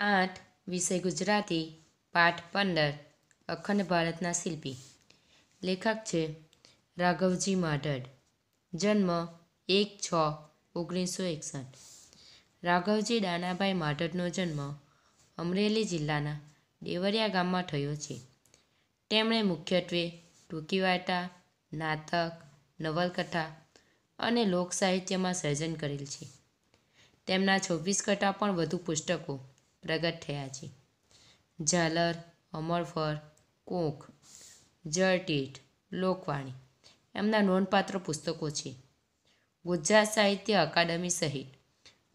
આઠ વિષય ગુજરાતી પાઠ પંદર અખંડ ભારતના શિલ્પી લેખક છે રાઘવજી માઢડ જન્મ એક છ ઓગણીસો એકસઠ રાઘવજી દાનાભાઈ માઢડનો જન્મ અમરેલી જિલ્લાના દેવરિયા ગામમાં થયો છે તેમણે મુખ્યત્વે ટૂંકી વાર્તા નાટક નવલકથા અને લોક સાહિત્યમાં સર્જન કરેલ છે તેમના છવ્વીસ કરતાં પણ વધુ પુસ્તકો પ્રગટ થયા છે ઝાલર અમરફર કોંક જળટીટ લોકવાણી એમના નોંધપાત્ર પુસ્તકો છે ગુજરાત સાહિત્ય અકાદમી સહિત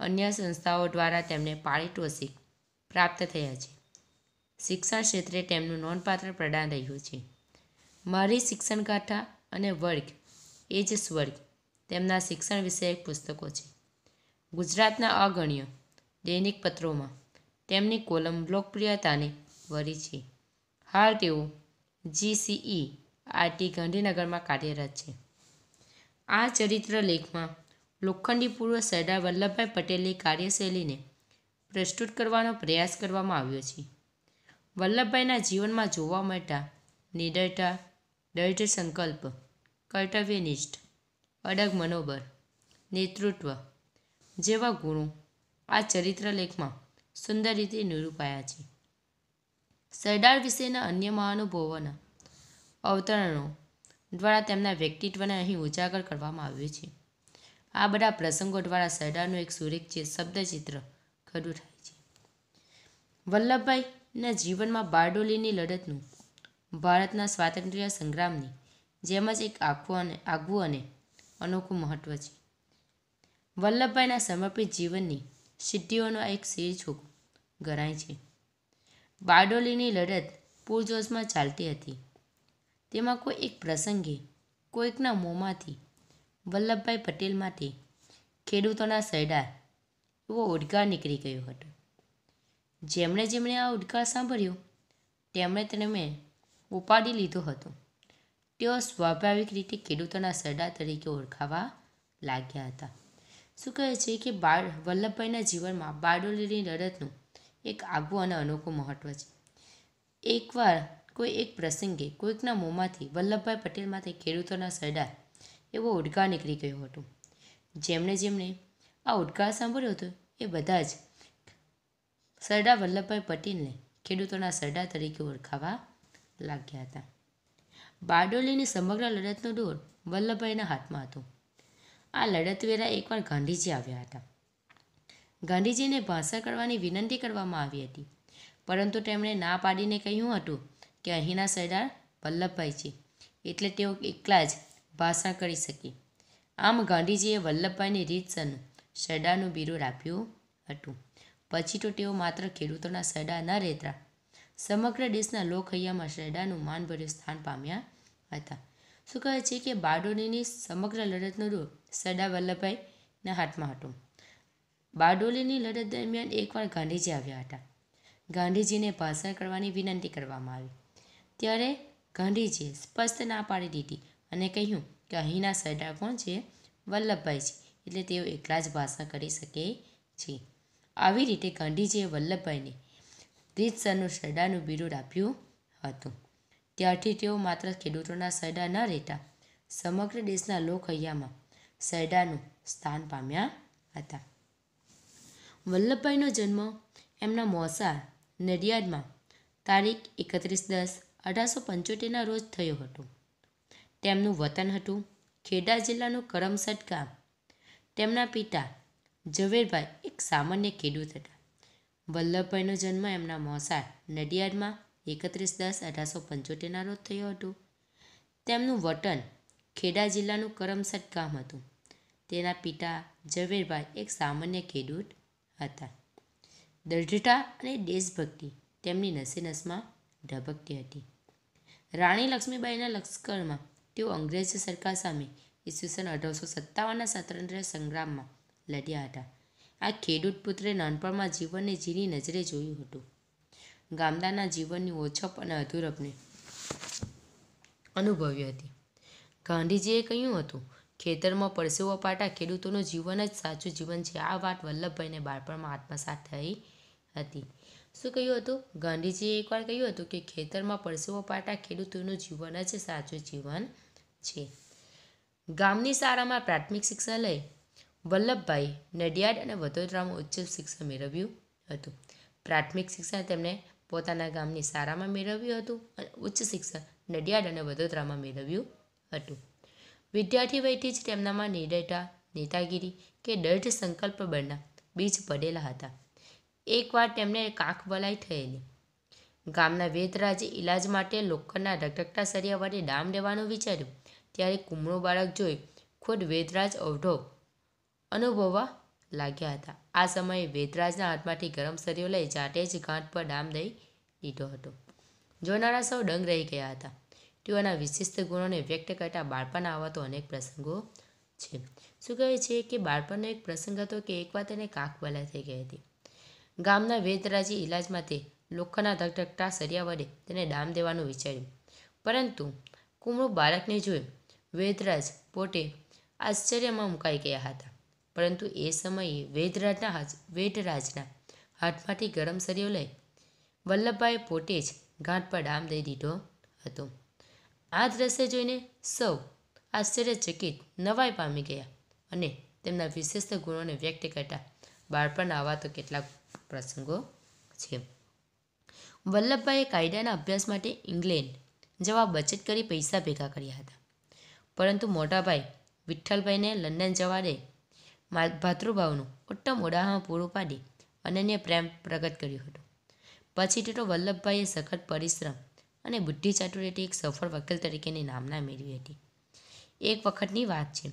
અન્ય સંસ્થાઓ દ્વારા તેમને પારિતોષિક પ્રાપ્ત થયા છે શિક્ષણ ક્ષેત્રે તેમનું નોંધપાત્ર પ્રદાન રહ્યું છે મારી શિક્ષણ ગાથા અને વર્ગ એ જ સ્વર્ગ તેમના શિક્ષણ વિષયક પુસ્તકો છે ગુજરાતના અગણ્ય દૈનિક પત્રોમાં તેમની કોલમ લોકપ્રિયતાને વળી છે હાલ તેઓ જીસીઈ e, આરટી ગાંધીનગરમાં કાર્યરત છે આ ચરિત્ર લેખમાં લોખંડી પૂર્વ સરદાર વલ્લભભાઈ પટેલની કાર્યશૈલીને પ્રસ્તુત કરવાનો પ્રયાસ કરવામાં આવ્યો છે વલ્લભભાઈના જીવનમાં જોવા મળતા નિડરતા દૃઢ સંકલ્પ કર્તવ્યનિષ્ઠ અડગ મનોબળ નેતૃત્વ જેવા ગુણો આ ચરિત્રલેખમાં સુંદર રીતે નિરૂપાયા છે સરદાર વિશેના અન્ય મહાનુભવોના અવતરણો દ્વારા તેમના વ્યક્તિત્વને અહીં ઉજાગર કરવામાં આવ્યું છે આ બધા પ્રસંગો દ્વારા સરદારનું એક સુરેખિત શબ્દચિત્ર ખડું થાય છે વલ્લભભાઈના જીવનમાં બારડોલીની લડતનું ભારતના સ્વાતંત્ર્ય સંગ્રામની જેમ જ એક આખું અને આગવું અને અનોખું મહત્ત્વ છે વલ્લભભાઈના સમર્પિત જીવનની સિદ્ધિઓનો એક શેર છોકરો ગણાય છે બારડોલીની લડત પૂરજોશમાં ચાલતી હતી તેમાં કોઈ એક પ્રસંગે કોઈકના મોંમાંથી વલ્લભભાઈ પટેલ માટે ખેડૂતોના સૈડાર એવો ઉડકાર નીકળી ગયો હતો જેમણે જેમણે આ ઉડકાર સાંભળ્યો તેમણે તેને મેં ઉપાડી લીધો હતો તેઓ સ્વાભાવિક રીતે ખેડૂતોના સરદાર તરીકે ઓળખાવા લાગ્યા હતા શું કહે છે કે બાળ વલ્લભભાઈના જીવનમાં બારડોલીની લડતનું એક આગવું અને અનોખું મહત્ત્વ છે એકવાર કોઈ એક પ્રસંગે કોઈકના મોંમાંથી વલ્લભભાઈ પટેલમાંથી ખેડૂતોના સરદાર એવો ઉડકાર નીકળી ગયો હતો જેમણે જેમણે આ ઉડકાર સાંભળ્યો હતો એ બધા જ સરદાર વલ્લભભાઈ પટેલને ખેડૂતોના સરદાર તરીકે ઓળખાવા લાગ્યા હતા બારડોલીની સમગ્ર લડતનો દોર વલ્લભભાઈના હાથમાં હતો આ લડત વેળા એકવાર ગાંધીજી આવ્યા હતા ગાંધીજીને ભાષણ કરવાની વિનંતી કરવામાં આવી હતી પરંતુ તેમણે ના પાડીને કહ્યું હતું કે અહીંના સરદાર વલ્લભભાઈ છે એટલે તેઓ એકલા જ ભાષણ કરી શકે આમ ગાંધીજીએ વલ્લભભાઈની રીતસરનું સરદારનું બિરુદ આપ્યું હતું પછી તો તેઓ માત્ર ખેડૂતોના સરદાર ન રહેતા સમગ્ર દેશના લોકહૈયામાં સરદારનું માનભર્યું સ્થાન પામ્યા હતા શું કહે છે કે બારડોલીની સમગ્ર લડતનું રૂપ સરદાર વલ્લભભાઈના હાથમાં હતું બારડોલીની લડત દરમિયાન એકવાર ગાંધીજી આવ્યા હતા ગાંધીજીને ભાષણ કરવાની વિનંતી કરવામાં આવી ત્યારે ગાંધીજીએ સ્પષ્ટ ના પાડી દીધી અને કહ્યું કે અહીંના સરદાર કોણ છે વલ્લભભાઈ છે એટલે તેઓ એકલા જ ભાષણ કરી શકે છે આવી રીતે ગાંધીજીએ વલ્લભભાઈને રીતસરનું સરદારનું બિરુદ આપ્યું હતું ત્યારથી તેઓ માત્ર ખેડૂતોના સરદાર ન રહેતા સમગ્ર દેશના લોકહૈયામાં સરદારનું સ્થાન પામ્યા હતા વલ્લભભાઈનો જન્મ એમના મોસા નડિયાદમાં તારીખ એકત્રીસ દસ અઢારસો પંચોતેરના રોજ થયો હતો તેમનું વતન હતું ખેડા જિલ્લાનું કરમસદ ગામ તેમના પિતા ઝવેરભાઈ એક સામાન્ય ખેડૂત હતા વલ્લભભાઈનો જન્મ એમના મોસાળ નડિયાદમાં એકત્રીસ દસ અઢારસો પંચોતેરના રોજ થયો હતો તેમનું વતન ખેડા જિલ્લાનું કરમસદ ગામ હતું તેના પિતા ઝવેરભાઈ એક સામાન્ય ખેડૂત હતા દઢતા અને દેશભક્તિ તેમની નસે નસમાં ઢબકતી હતી રાણી લક્ષ્મીબાઈના લશ્કરમાં તેઓ અંગ્રેજ સરકાર સામે ઈસવીસન અઢારસો સત્તાવનના સ્વાતંત્ર્ય સંગ્રામમાં લડ્યા હતા આ ખેડૂત પુત્રે નાનપણમાં જીવનને જીની નજરે જોયું હતું ગામડાના જીવનની ઓછપ અને અધૂરપને અનુભવી હતી ગાંધીજીએ કહ્યું હતું ખેતરમાં પરસેવો પાટા ખેડૂતોનું જીવન જ સાચું જીવન છે આ વાત વલ્લભભાઈને બાળપણમાં આત્મસાત થઈ હતી શું કહ્યું હતું ગાંધીજીએ એકવાર કહ્યું હતું કે ખેતરમાં પરસેવો પાટા ખેડૂતોનું જીવન જ સાચું જીવન છે ગામની શાળામાં પ્રાથમિક શિક્ષા લઈ વલ્લભભાઈ નડિયાદ અને વડોદરામાં ઉચ્ચ શિક્ષણ મેળવ્યું હતું પ્રાથમિક શિક્ષણ તેમણે પોતાના ગામની શાળામાં મેળવ્યું હતું અને ઉચ્ચ શિક્ષણ નડિયાદ અને વડોદરામાં મેળવ્યું હતું વિદ્યાર્થી વયથી જ તેમનામાં નિર્દયતા નેતાગીરી કે દઢ સંકલ્પ બળના બીજ પડેલા હતા એકવાર તેમને કાકબલાઈ થયેલી ગામના વેદરાજે ઈલાજ માટે લોખંડના રકરકતા સરિયા વડે ડામ લેવાનું વિચાર્યું ત્યારે કુમળો બાળક જોઈ ખુદ વેદરાજ અવઢો અનુભવવા લાગ્યા હતા આ સમયે વેદરાજના હાથમાંથી ગરમ સરિયો લઈ જાતે જ ગાંઠ પર ડામ દઈ દીધો હતો જોનારા સૌ દંગ રહી ગયા હતા તેઓના વિશિષ્ટ ગુણોને વ્યક્ત કરતા બાળપણ આવવા તો અનેક પ્રસંગો છે શું કહે છે કે બાળપણનો એક પ્રસંગ હતો કે એકવાર તેને કાક બલા થઈ ગઈ હતી ગામના વેદરાજી ઇલાજમાં તે લોખંડના ધગધગતા સરિયા વડે તેને ડામ દેવાનું વિચાર્યું પરંતુ કુમળું બાળકને જોઈ વેદરાજ પોતે આશ્ચર્યમાં મુકાઈ ગયા હતા પરંતુ એ સમયે વેદરાજના વેદરાજના હાથમાંથી ગરમ સરિયો લઈ વલ્લભભાઈ પોતે જ ઘાટ પર ડામ દઈ દીધો હતો આ દ્રશ્ય જોઈને સૌ આશ્ચર્યચકિત નવાઈ પામી ગયા અને તેમના વિશિષ્ટ ગુણોને વ્યક્ત કરતા બાળપણ આવા તો કેટલાક પ્રસંગો છે વલ્લભભાઈએ કાયદાના અભ્યાસ માટે ઇંગ્લેન્ડ જવા બચત કરી પૈસા ભેગા કર્યા હતા પરંતુ મોટાભાઈ વિઠ્ઠલભાઈને લંડન જવા દે ભાતૃભાવનું ઉત્તમ ઉદાહરણ પૂરું પાડી અનન્ય પ્રેમ પ્રગટ કર્યો હતો પછી તો વલ્લભભાઈએ સખત પરિશ્રમ અને બુદ્ધિ ચાટુરેટી એક સફળ વકીલ તરીકેની નામના મેળવી હતી એક વખતની વાત છે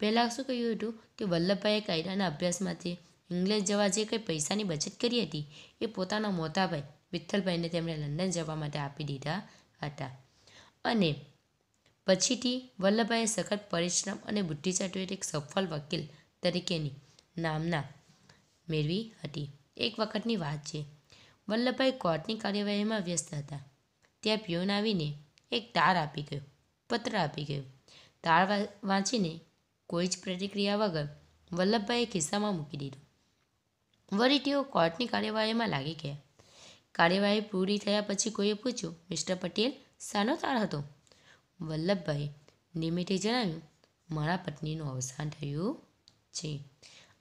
પહેલાં શું કહ્યું હતું કે વલ્લભભાઈએ કાયદાના અભ્યાસમાંથી ઇંગ્લેન્ડ જવા જે કંઈ પૈસાની બચત કરી હતી એ પોતાના મોતાભાઈ વિઠ્ઠલભાઈને તેમણે લંડન જવા માટે આપી દીધા હતા અને પછીથી વલ્લભભાઈએ સખત પરિશ્રમ અને બુદ્ધિ બુદ્ધિચાટુએ એક સફળ વકીલ તરીકેની નામના મેળવી હતી એક વખતની વાત છે વલ્લભભાઈ કોર્ટની કાર્યવાહીમાં વ્યસ્ત હતા ત્યાં પ્યોન આવીને એક તાર આપી ગયો પત્ર આપી ગયો તાર વાંચીને કોઈ જ પ્રતિક્રિયા વગર વલ્લભભાઈએ ખિસ્સામાં મૂકી દીધું વળી તેઓ કોર્ટની કાર્યવાહીમાં લાગી ગયા કાર્યવાહી પૂરી થયા પછી કોઈએ પૂછ્યું મિસ્ટર પટેલ શાનો તાર હતો વલ્લભભાઈ નિમિત્તે જણાવ્યું મારા પત્નીનું અવસાન થયું છે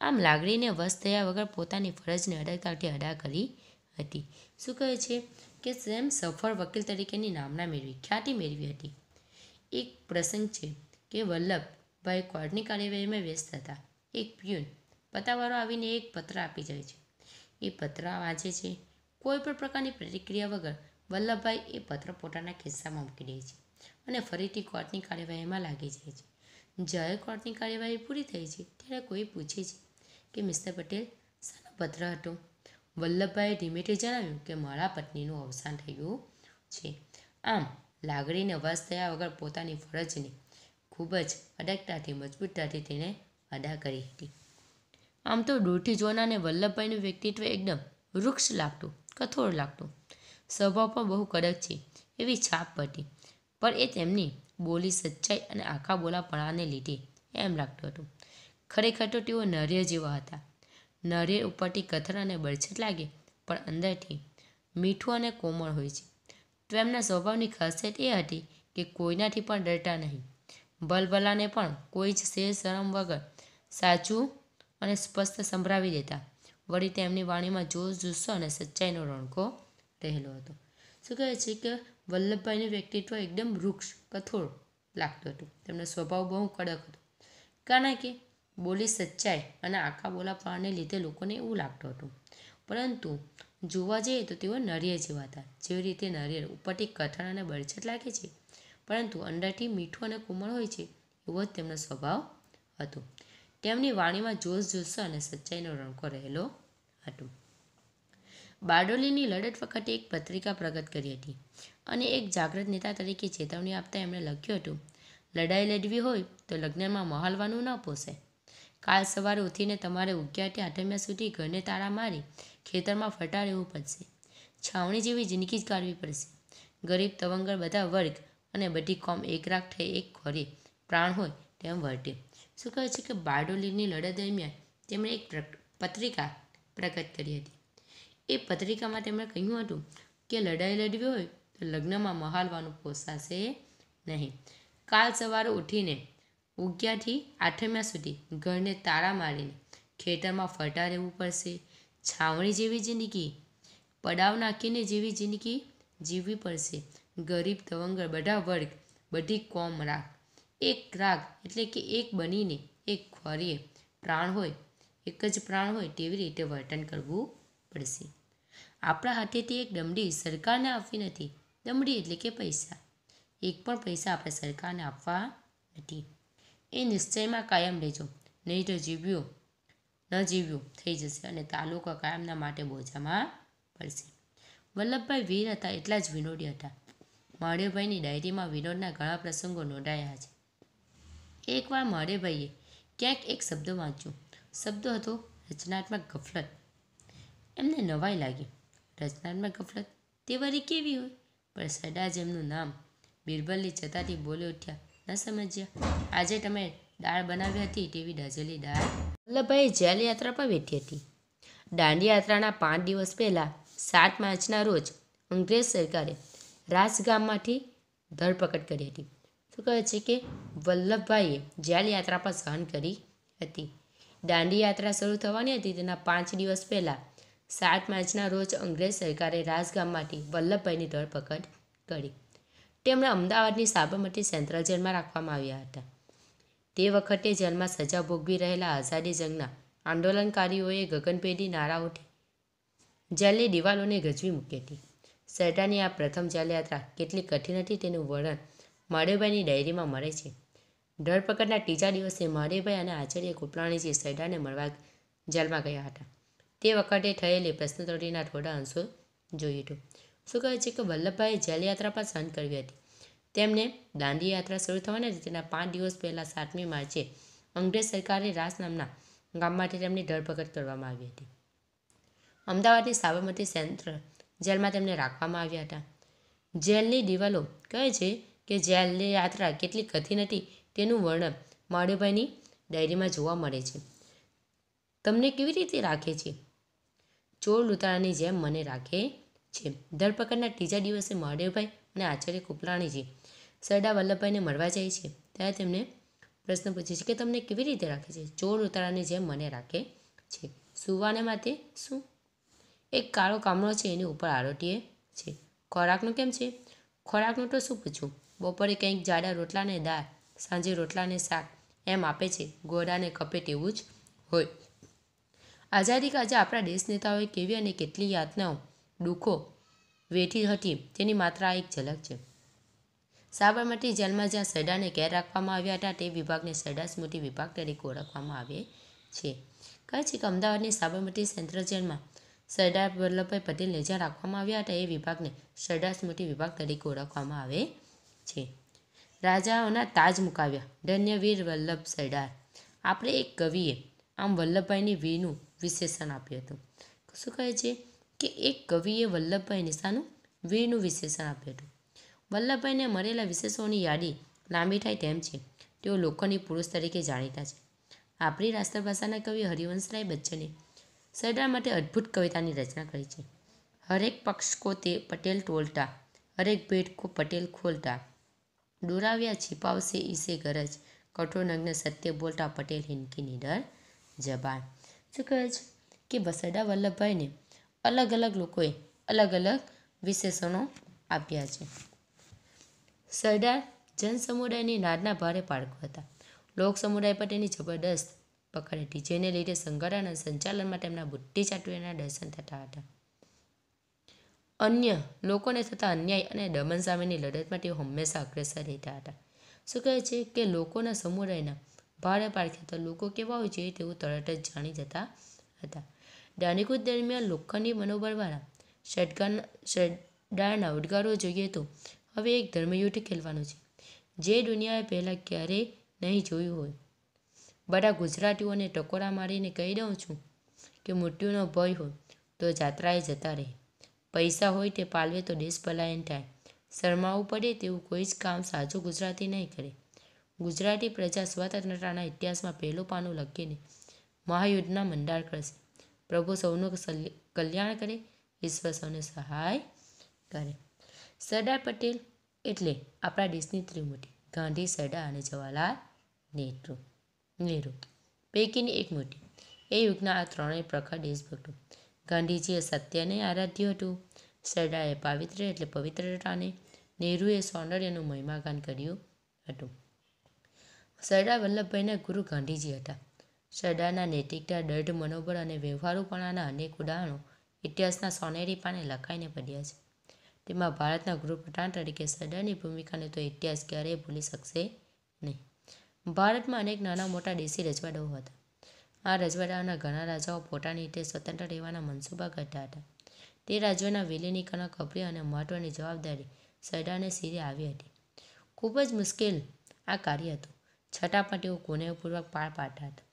આમ લાગણીને વશ થયા વગર પોતાની ફરજને અડા કાઢી અડા કરી હતી શું કહે છે કે સ્વયં સફળ વકીલ તરીકેની નામના મેળવી ખ્યાતિ મેળવી હતી એક પ્રસંગ છે કે વલ્લભભાઈ કોર્ટની કાર્યવાહીમાં વ્યસ્ત હતા એક પ્યુન પત્તાવાળો આવીને એક પત્ર આપી જાય છે એ પત્ર વાંચે છે કોઈ પણ પ્રકારની પ્રતિક્રિયા વગર વલ્લભભાઈ એ પત્ર પોતાના ખિસ્સામાં મૂકી દે છે અને ફરીથી કોર્ટની કાર્યવાહીમાં લાગી જાય છે જ્યારે કોર્ટની કાર્યવાહી પૂરી થઈ છે ત્યારે કોઈ પૂછે છે કે મિસ્ટર પટેલ શાનો પત્ર હતો વલ્લભભાઈએ ધીમેથી જણાવ્યું કે મારા પત્નીનું અવસાન થયું છે આમ લાગણીને વશ થયા વગર પોતાની ફરજને ખૂબ જ અડગતાથી મજબૂતતાથી તેણે અદા કરી હતી આમ તો દૂરથી જોનારને વલ્લભભાઈનું વ્યક્તિત્વ એકદમ વૃક્ષ લાગતું કઠોર લાગતું સ્વભાવ પણ બહુ કડક છે એવી છાપ હતી પણ એ તેમની બોલી સચ્ચાઈ અને આખા બોલાપણાને લીધે એમ લાગતું હતું ખરેખર તો તેઓ નરિય જેવા હતા નરિયેળ ઉપરથી કથર અને બરછટ લાગે પણ અંદરથી મીઠું અને કોમળ હોય છે તો એમના સ્વભાવની ખાસિયત એ હતી કે કોઈનાથી પણ ડરતા નહીં બલબલાને પણ કોઈ જ શેર શરમ વગર સાચું અને સ્પષ્ટ સંભળાવી દેતા વળી તેમની વાણીમાં જોશ જુસ્સો અને સચ્ચાઈનો રણકો રહેલો હતો શું કહે છે કે વલ્લભભાઈનું વ્યક્તિત્વ એકદમ વૃક્ષ કઠોળ લાગતું હતું તેમનો સ્વભાવ બહુ કડક હતો કારણ કે બોલી સચ્ચાઈ અને આખા બોલાપાને લીધે લોકોને એવું લાગતું હતું પરંતુ જોવા જઈએ તો તેઓ નરિયર જેવા હતા જેવી રીતે નરિયર ઉપરથી કઠણ અને બળછટ લાગે છે પરંતુ અંડરથી મીઠું અને કુમળ હોય છે એવો જ તેમનો સ્વભાવ હતો તેમની વાણીમાં જોશ જોશ અને સચ્ચાઈનો રણકો રહેલો હતો બારડોલીની લડત વખતે એક પત્રિકા પ્રગટ કરી હતી અને એક જાગૃત નેતા તરીકે ચેતવણી આપતા એમણે લખ્યું હતું લડાઈ લડવી હોય તો લગ્નમાં મહાલવાનું ન પોસાય કાલ સવારે ઉઠીને તમારે ઉગ્યાથી આઠમ્યા સુધી ઘરને તાળા મારી ખેતરમાં ફટા રહેવું પડશે છાવણી જેવી જિંદગી જ કાઢવી પડશે ગરીબ તવંગર બધા વર્ગ અને બધી કોમ એકરાખ થઈ એક ખોરે પ્રાણ હોય તેમ વર્તે શું કહે છે કે બારડોલીની લડત દરમિયાન તેમણે એક પત્રિકા પ્રગટ કરી હતી એ પત્રિકામાં તેમણે કહ્યું હતું કે લડાઈ લડવી હોય તો લગ્નમાં મહાલવાનું પોસાશે નહીં કાલ સવારે ઉઠીને ઉગ્યાથી આઠમ્યા સુધી ઘરને તાળા મારીને ખેતરમાં ફરતા રહેવું પડશે છાવણી જેવી જિંદગી પડાવ નાખીને જેવી જિંદગી જીવવી પડશે ગરીબ તવંગર બધા વર્ગ બધી કોમ રાખ એક રાગ એટલે કે એક બનીને એક ખોરીએ પ્રાણ હોય એક જ પ્રાણ હોય તેવી રીતે વર્તન કરવું પડશે આપણા હાથેથી એક ડમડી સરકારને આપવી નથી ડમડી એટલે કે પૈસા એક પણ પૈસા આપણે સરકારને આપવા નથી એ નિશ્ચયમાં કાયમ રહેજો નહીં તો જીવ્યો ન જીવ્યો થઈ જશે અને તાલુકો કાયમના માટે બોજામાં પડશે વલ્લભભાઈ વીર હતા એટલા જ વિનોદી હતા માળેભાઈની ડાયરીમાં વિનોદના ઘણા પ્રસંગો નોંધાયા છે એકવાર માળેભાઈએ ક્યાંક એક શબ્દ વાંચ્યો શબ્દ હતો રચનાત્મક ગફલત એમને નવાઈ લાગી રચનાત્મક ગફલત તે વરી કેવી હોય પણ સદા જ એમનું નામ બિરબલની જતાથી બોલી ઉઠ્યા ન સમજ્યા આજે તમે દાળ બનાવી હતી તેવી ડઝેલી દાળ વલ્લભભાઈ જેલ યાત્રા પર બેઠી હતી દાંડી યાત્રાના પાંચ દિવસ પહેલાં સાત માર્ચના રોજ અંગ્રેજ સરકારે રાસ ગામમાંથી ધરપકડ કરી હતી શું કહે છે કે વલ્લભભાઈએ જેલ યાત્રા પર સહન કરી હતી દાંડી યાત્રા શરૂ થવાની હતી તેના પાંચ દિવસ પહેલાં સાત માર્ચના રોજ અંગ્રેજ સરકારે રાજગામમાંથી વલ્લભભાઈની ધરપકડ કરી તેમણે અમદાવાદની સાબરમતી સેન્ટ્રલ જેલમાં રાખવામાં આવ્યા હતા તે વખતે જેલમાં સજા ભોગવી રહેલા આઝાદી જંગના આંદોલનકારીઓએ ગગનભેદી નારાઓથી જેલની દિવાલોને ગજવી મૂકી હતી સરદારની આ પ્રથમ જેલયાત્રા કેટલી કઠિન હતી તેનું વર્ણન માળેભાઈની ડાયરીમાં મળે છે ધરપકડના ત્રીજા દિવસે મારેભાઈ અને આચાર્ય કુપલાણીજી સૈડાને મળવા જેલમાં ગયા હતા તે વખતે થયેલી પ્રશ્નોત્તરીના થોડા અંશો જોયું હતું શું કહે છે કે વલ્લભભાઈએ જલયાત્રા પણ સહન કરવી હતી તેમને દાંડી યાત્રા શરૂ થવાના તેના પાંચ દિવસ પહેલાં સાતમી માર્ચે અંગ્રેજ સરકારે રાસ નામના ગામ માટે તેમની ધરપકડ કરવામાં આવી હતી અમદાવાદની સાબરમતી સેન્ટ્રલ જેલમાં તેમને રાખવામાં આવ્યા હતા જેલની દિવાલો કહે છે કે જેલની યાત્રા કેટલી કઠિન હતી તેનું વર્ણન માળુભાઈની ડાયરીમાં જોવા મળે છે તમને કેવી રીતે રાખે છે ચોર લૂંટારાની જેમ મને રાખે છે ધરપકડના ત્રીજા દિવસે મહાદેવભાઈ અને આચાર્ય કુપલાણીજી સરદાર વલ્લભભાઈને મળવા જાય છે ત્યારે તેમને પ્રશ્ન પૂછે છે કે તમને કેવી રીતે રાખે છે ચોર ઉતારાની જેમ મને રાખે છે સુવાને માટે શું એક કાળો કામળો છે એની ઉપર આરોટીએ છે ખોરાકનું કેમ છે ખોરાકનું તો શું પૂછું બપોરે કંઈક જાડા રોટલાને દાળ સાંજે રોટલાને શાક એમ આપે છે ગોડાને કપે તેવું જ હોય આઝાદી કાજા આપણા દેશ નેતાઓએ કેવી અને કેટલી યાતનાઓ ડૂકો વેઠી હતી તેની માત્ર આ એક ઝલક છે સાબરમતી જેલમાં જ્યાં સરડાને કેર રાખવામાં આવ્યા હતા તે વિભાગને સેડા સ્મૃતિ વિભાગ તરીકે ઓળખવામાં આવે છે કહે છે કે અમદાવાદની સાબરમતી સેન્ટ્રલ જેલમાં સરદાર વલ્લભભાઈ પટેલને જ્યાં રાખવામાં આવ્યા હતા એ વિભાગને સરદાર સ્મૃતિ વિભાગ તરીકે ઓળખવામાં આવે છે રાજાઓના તાજ મુકાવ્યા ધન્યવીર વલ્લભ સરદાર આપણે એક કવિએ આમ વલ્લભભાઈની વીરનું વિશેષણ આપ્યું હતું શું કહે છે કે એક કવિએ વલ્લભભાઈ નિશાનું વીરનું વિશેષણ આપ્યું હતું વલ્લભભાઈને મળેલા વિશેષોની યાદી લાંબી થાય તેમ છે તેઓ લોકોની પુરુષ તરીકે જાણીતા છે આપણી રાષ્ટ્રભાષાના કવિ હરિવંશરાય બચ્ચને સરદાર માટે અદ્ભુત કવિતાની રચના કરી છે હરેક પક્ષ કો તે પટેલ ટોલતા હરેક ભેટ કો પટેલ ખોલતા દોરાવ્યા છીપાવશે ઈસે ગરજ કઠોર નગ્ન સત્ય બોલતા પટેલ હિનકી નિડર જબાન શું કહે છે કે સરદાર વલ્લભભાઈને અલગ અલગ લોકોએ અલગ અલગ વિશેષણો આપ્યા છે સરદાર જન સમુદાયની નાદના ભારે પાડકો હતા લોક સમુદાય પર તેની જબરદસ્ત પકડ હતી જેને લીધે સંગઠન અને સંચાલનમાં તેમના બુદ્ધિ ચાટવીના દર્શન થતા હતા અન્ય લોકોને થતા અન્યાય અને દમન સામેની લડતમાં તેઓ હંમેશા અગ્રેસર રહેતા હતા શું કહે છે કે લોકોના સમુદાયના ભારે પાડખ્યા તો લોકો કેવા હોય છે તેવું તરત જ જાણી જતા હતા દાંડીકૂચ દરમિયાન લોખંડી મનોબળવાળા ષટકાર ષડાર નાવડકારો જોઈએ તો હવે એક ધર્મયુદ્ધ ખેલવાનો છે જે દુનિયાએ પહેલાં ક્યારેય નહીં જોયું હોય બધા ગુજરાતીઓને ટકોરા મારીને કહી દઉં છું કે મૃત્યુનો ભય હોય તો જાત્રાએ જતા રહે પૈસા હોય તે પાલવે તો દેશ પલાયન થાય શરમાવું પડે તેવું કોઈ જ કામ સાચું ગુજરાતી નહીં કરે ગુજરાતી પ્રજા સ્વતંત્રતાના ઇતિહાસમાં પહેલું પાનું લખીને મહાયુદ્ધના મંડાર કરશે પ્રભુ સૌનું કલ્યાણ કરે ઈશ્વર સૌને સહાય કરે સરદાર પટેલ એટલે આપણા દેશની ત્રિમૂર્તિ ગાંધી સરદાર અને જવાહરલાલ નેહરુ નેહરુ પૈકીની એક મૂર્તિ એ યુગના આ ત્રણેય પ્રખર દેશભક્તો ગાંધીજીએ સત્યને આરાધ્યું હતું સરદારે પાવિત્ર એટલે પવિત્રતાને નેહરુએ સૌંદર્યનું મહિમાગાન કર્યું હતું સરદાર વલ્લભભાઈના ગુરુ ગાંધીજી હતા સરદારના નૈતિકતા દઢ મનોબળ અને વ્યવહારુપણાના અનેક ઉદાહરણો ઇતિહાસના સોનેરી પાને લખાઈને પડ્યા છે તેમાં ભારતના ગૃહપ્રધાન તરીકે સરદારની ભૂમિકાને તો ઇતિહાસ ક્યારેય ભૂલી શકશે નહીં ભારતમાં અનેક નાના મોટા દેશી રજવાડાઓ હતા આ રજવાડાઓના ઘણા રાજાઓ પોતાની રીતે સ્વતંત્ર રહેવાના મનસૂબા કરતા હતા તે રાજ્યોના વિલીનીકરણ કપરી અને મહત્વની જવાબદારી સરદારને સિરે આવી હતી ખૂબ જ મુશ્કેલ આ કાર્ય હતું છતાં પણ તેઓ કુનેહપૂર્વક પાર પાડતા હતા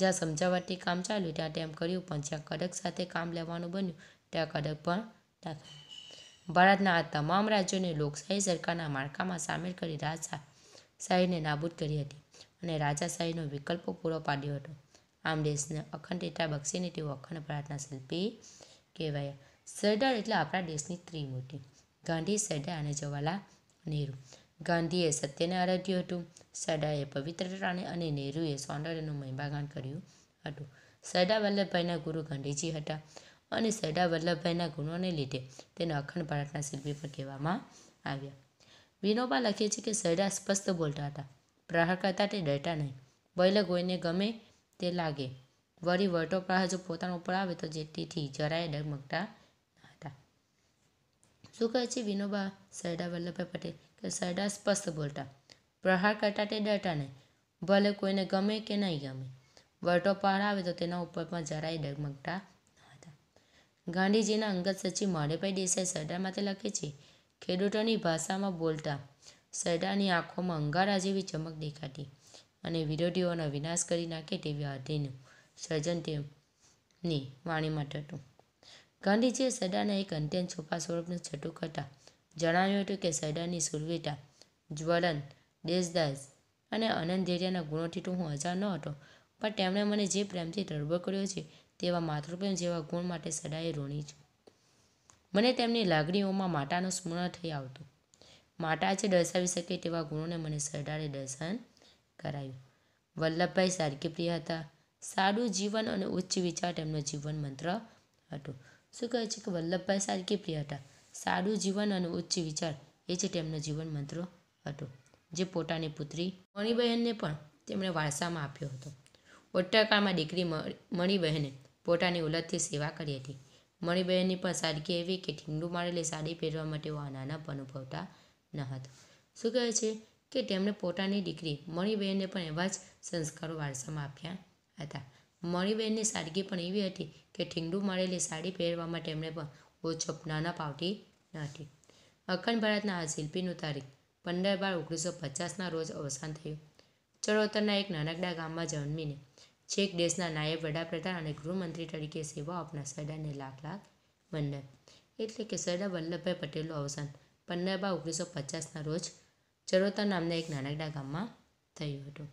જ્યાં સમજાવટથી કામ ચાલ્યું ત્યાં તેમ કર્યું પણ જ્યાં કડક સાથે કામ લેવાનું બન્યું ત્યાં કડક પણ ભારતના આ તમામ રાજ્યોને લોકશાહી સરકારના માળખામાં સામેલ કરી રાજશાહીને નાબૂદ કરી હતી અને રાજાશાહીનો વિકલ્પ પૂરો પાડ્યો હતો આમ દેશને અખંડતા બક્ષીને તેઓ અખંડ ભારતના શિલ્પી કહેવાયા સરદાર એટલે આપણા દેશની ત્રિમૂર્તિ ગાંધી સરદાર અને જવાહરલાલ નહેરુ ગાંધીએ સત્યને આરાધ્યું હતું સરદારે પવિત્રતાને અને નહેરુએ સૌંદર્યનું મહિમાગાન કર્યું હતું સરદાર વલ્લભભાઈના ગુરુ ગાંધીજી હતા અને સરદાર વલ્લભભાઈના ગુણોને લીધે તેને અખંડ ભારતના શિલ્પી પણ કહેવામાં આવ્યા વિનોબા લખે છે કે સરદાર સ્પષ્ટ બોલતા હતા પ્રહાર કરતા તે ડરતા નહીં બૈલ ગોઈને ગમે તે લાગે વળી વળતો પ્રહાર જો પોતાના ઉપર આવે તો જેથી જરાય ડગમગતા હતા શું કહે છે વિનોબા સરદાર વલ્લભભાઈ પટેલ તો સરળ સ્પષ્ટ બોલતા પ્રહાર કરતા તે ડરતા નહીં ભલે કોઈને ગમે કે નહીં ગમે વટો પહાર આવે તો તેના ઉપર પણ જરાય ડગમગતા હતા ગાંધીજીના અંગત સચિવ મોડેભાઈ દેસાઈ સરદાર માટે લખે છે ખેડૂતોની ભાષામાં બોલતા સરદારની આંખોમાં અંગારા જેવી ચમક દેખાતી અને વિરોધીઓનો વિનાશ કરી નાખે તેવી અધીનું સર્જન તેમની વાણીમાં થતું ગાંધીજીએ સરદારના એક અંત્યન છુપા સ્વરૂપનું છટું કરતાં જણાવ્યું હતું કે સૈડાની સુરવીટા જ્વલન દેશદાસ અને અનંત ધૈર્યના ગુણોથી તો હું હજાર ન હતો પણ તેમણે મને જે પ્રેમથી તડબો કર્યો છે તેવા માતૃપ્રેમ જેવા ગુણ માટે સદાય રોણી છે મને તેમની લાગણીઓમાં માતાનું સ્મરણ થઈ આવતું માતા જે દર્શાવી શકે તેવા ગુણોને મને સરદારે દર્શન કરાવ્યું વલ્લભભાઈ સારકી પ્રિય હતા સારું જીવન અને ઉચ્ચ વિચાર તેમનો જીવન મંત્ર હતો શું કહે છે કે વલ્લભભાઈ સારકી પ્રિય હતા સારું જીવન અને ઉચ્ચ વિચાર એ જ તેમનો જીવન મંત્ર હતો જે પોતાની પુત્રી મણિબહેનને પણ તેમણે વારસામાં આપ્યો હતો ઓટ્ટાકાળમાં દીકરી મણિબહેને પોતાની ઉલતથી સેવા કરી હતી મણિબહેનની પણ સાદગી એવી કે ઠીંગડું મારેલી સાડી પહેરવા માટે નાના પણ અનુભવતા ન હતા શું કહે છે કે તેમણે પોતાની દીકરી મણિબહેનને પણ એવા જ સંસ્કારો વારસામાં આપ્યા હતા મણિબહેનની સાદગી પણ એવી હતી કે ઠીંગડું મારેલી સાડી પહેરવામાં તેમણે પણ બહુ બોચપનાના પાવટી નાટી અખંડ ભારતના આ શિલ્પીનું તારીખ પંદર બાર ઓગણીસો પચાસના રોજ અવસાન થયું ચરોતરના એક નાનકડા ગામમાં જન્મીને છેક દેશના નાયબ વડાપ્રધાન અને ગૃહમંત્રી તરીકે સેવા આપનાર સરદારને લાખ લાખ વંદન એટલે કે સરદાર વલ્લભભાઈ પટેલનું અવસાન પંદર બાર ઓગણીસો પચાસના રોજ ચરોતર નામના એક નાનકડા ગામમાં થયું હતું